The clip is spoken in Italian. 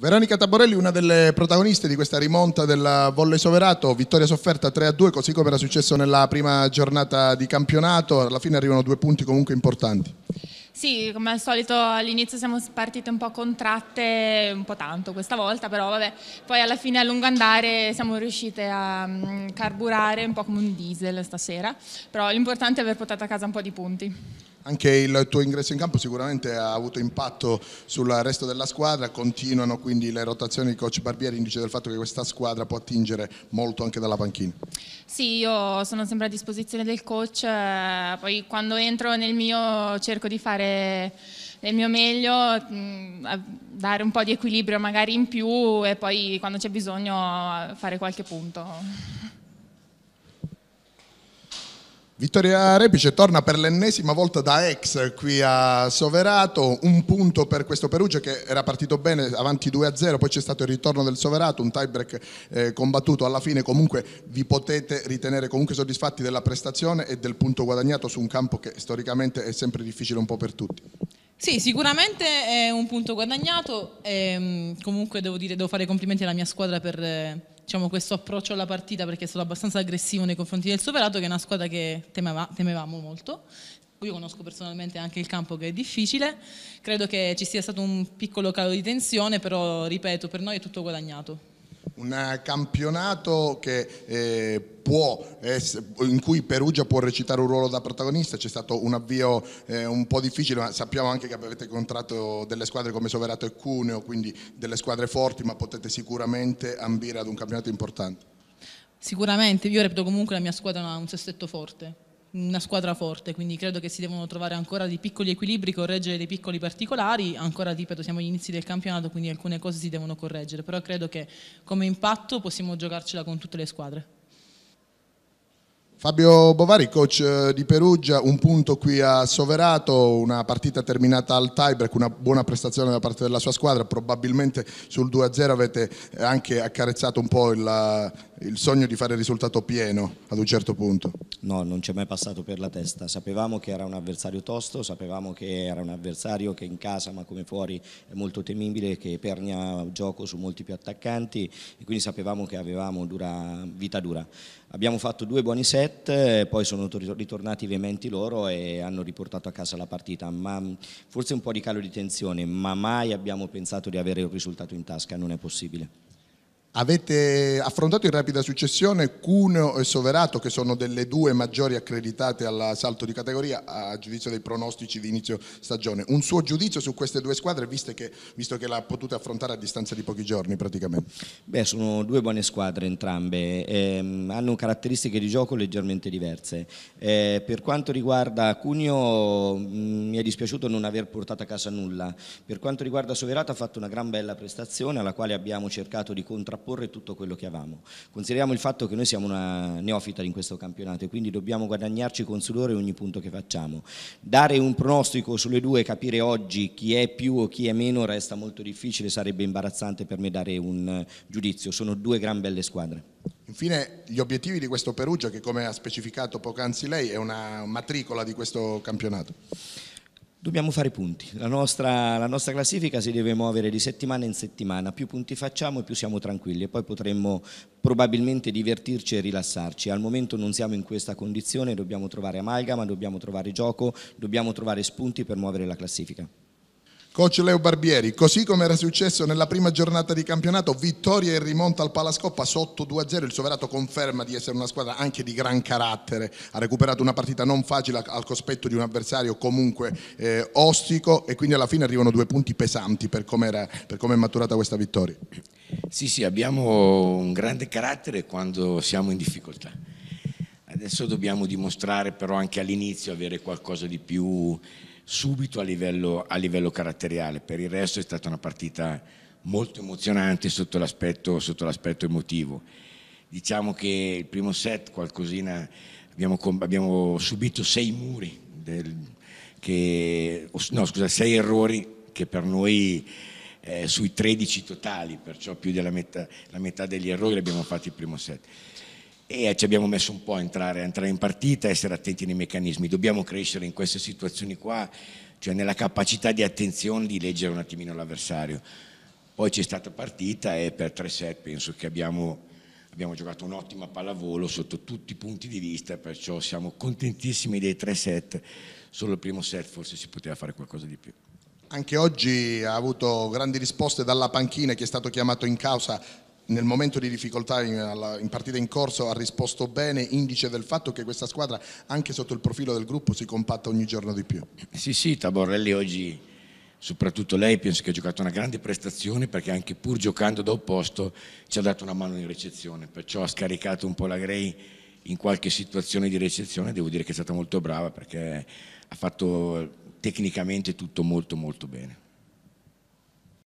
Veronica Taborelli, una delle protagoniste di questa rimonta del volley soverato, vittoria sofferta 3-2, così come era successo nella prima giornata di campionato, alla fine arrivano due punti comunque importanti. Sì, come al solito all'inizio siamo partite un po' contratte, un po' tanto questa volta, però vabbè, poi alla fine a lungo andare siamo riuscite a mm, carburare un po' come un diesel stasera, però l'importante è aver portato a casa un po' di punti. Anche il tuo ingresso in campo sicuramente ha avuto impatto sul resto della squadra, continuano quindi le rotazioni di coach Barbieri, indice del fatto che questa squadra può attingere molto anche dalla panchina. Sì, io sono sempre a disposizione del coach, eh, poi quando entro nel mio cerco di fare del mio meglio, mm, dare un po' di equilibrio magari in più e poi quando c'è bisogno eh, fare qualche punto. Vittoria Repice torna per l'ennesima volta da ex qui a Soverato, un punto per questo Perugia che era partito bene avanti 2-0, poi c'è stato il ritorno del Soverato, un tiebreak eh, combattuto, alla fine comunque vi potete ritenere comunque soddisfatti della prestazione e del punto guadagnato su un campo che storicamente è sempre difficile un po' per tutti. Sì, sicuramente è un punto guadagnato, e, ehm, comunque devo, dire, devo fare complimenti alla mia squadra per eh, diciamo, questo approccio alla partita perché è stato abbastanza aggressivo nei confronti del Soverato che è una squadra che temeva, temevamo molto io conosco personalmente anche il campo che è difficile, credo che ci sia stato un piccolo calo di tensione, però ripeto, per noi è tutto guadagnato un eh, campionato che, eh, essere, in cui Perugia può recitare un ruolo da protagonista, c'è stato un avvio eh, un po' difficile, ma sappiamo anche che avete incontrato delle squadre come Soverato e Cuneo, quindi delle squadre forti, ma potete sicuramente ambire ad un campionato importante. Sicuramente, io reputo comunque la mia squadra un sestetto forte, una squadra forte, quindi credo che si devono trovare ancora dei piccoli equilibri, correggere dei piccoli particolari, ancora ripeto siamo agli inizi del campionato, quindi alcune cose si devono correggere, però credo che come impatto possiamo giocarcela con tutte le squadre. Fabio Bovari, coach eh, di Perugia, un punto qui a Soverato, una partita terminata al tiebreak, una buona prestazione da parte della sua squadra, probabilmente sul 2-0 avete anche accarezzato un po' il, il sogno di fare il risultato pieno ad un certo punto? No, non ci è mai passato per la testa. Sapevamo che era un avversario tosto, sapevamo che era un avversario che in casa ma come fuori è molto temibile, che pernia gioco su molti più attaccanti e quindi sapevamo che avevamo dura, vita dura. Abbiamo fatto due buoni set, eh, poi sono ritornati veementi loro e hanno riportato a casa la partita, ma mm, forse un po' di calo di tensione, ma mai abbiamo pensato di avere un risultato in tasca, non è possibile. Avete affrontato in rapida successione Cuneo e Soverato, che sono delle due maggiori accreditate al salto di categoria a giudizio dei pronostici di inizio stagione. Un suo giudizio su queste due squadre, visto che, visto che l'ha potuta affrontare a distanza di pochi giorni praticamente? Beh, sono due buone squadre entrambe, ehm, hanno caratteristiche di gioco leggermente diverse. Eh, per quanto riguarda Cuneo, mh, mm, mi è dispiaciuto non aver portato a casa nulla. Per quanto riguarda Soverato, ha fatto una gran bella prestazione alla quale abbiamo cercato di contrapporre contrapporre tutto quello che avevamo. Consideriamo il fatto che noi siamo una neofita in questo campionato e quindi dobbiamo guadagnarci con sudore ogni punto che facciamo. Dare un pronostico sulle due, capire oggi chi è più o chi è meno resta molto difficile, sarebbe imbarazzante per me dare un eh, giudizio, sono due gran belle squadre. Infine gli obiettivi di questo Perugia che come ha specificato poc'anzi lei è una matricola di questo campionato. Dobbiamo fare punti, la nostra, la nostra, classifica si deve muovere di settimana in settimana, più punti facciamo più siamo tranquilli e poi potremmo probabilmente divertirci e rilassarci. Al momento non siamo in questa condizione, dobbiamo trovare amalgama, dobbiamo trovare gioco, dobbiamo trovare spunti per muovere la classifica. Coach Leo Barbieri, così come era successo nella prima giornata di campionato, vittoria e rimonta al Palascoppa sotto 2-0, il Soverato conferma di essere una squadra anche di gran carattere, ha recuperato una partita non facile al cospetto di un avversario comunque eh, ostico e quindi alla fine arrivano due punti pesanti per come, era, per come è maturata questa vittoria. Sì, sì, abbiamo un grande carattere quando siamo in difficoltà. Adesso dobbiamo dimostrare però anche all'inizio avere qualcosa di più subito a livello, a livello caratteriale, per il resto è stata una partita molto emozionante sotto l'aspetto, sotto l'aspetto emotivo. Diciamo che il primo set qualcosina abbiamo, abbiamo subito sei muri, del, che, no scusa, sei errori che per noi eh, sui 13 totali, perciò più della metà, metà degli errori li abbiamo fatti il primo set e ci abbiamo messo un po' a entrare, a entrare in partita, a essere attenti nei meccanismi, dobbiamo crescere in queste situazioni qua, cioè nella capacità di attenzione di leggere un attimino l'avversario. Poi c'è stata partita e per tre set penso che abbiamo, abbiamo giocato un'ottima pallavolo sotto tutti i punti di vista, perciò siamo contentissimi dei tre set, solo il primo set forse si poteva fare qualcosa di più. Anche oggi ha avuto grandi risposte dalla panchina, che è stato chiamato in causa nel momento di difficoltà in, partita in corso ha risposto bene, indice del fatto che questa squadra anche sotto il profilo del gruppo si compatta ogni giorno di più. Sì, sì, Taborelli oggi, soprattutto lei, penso che ha giocato una grande prestazione perché anche pur giocando da opposto ci ha dato una mano in recezione, perciò ha scaricato un po' la Grey in qualche situazione di recezione, devo dire che è stata molto brava perché ha fatto tecnicamente tutto molto molto bene.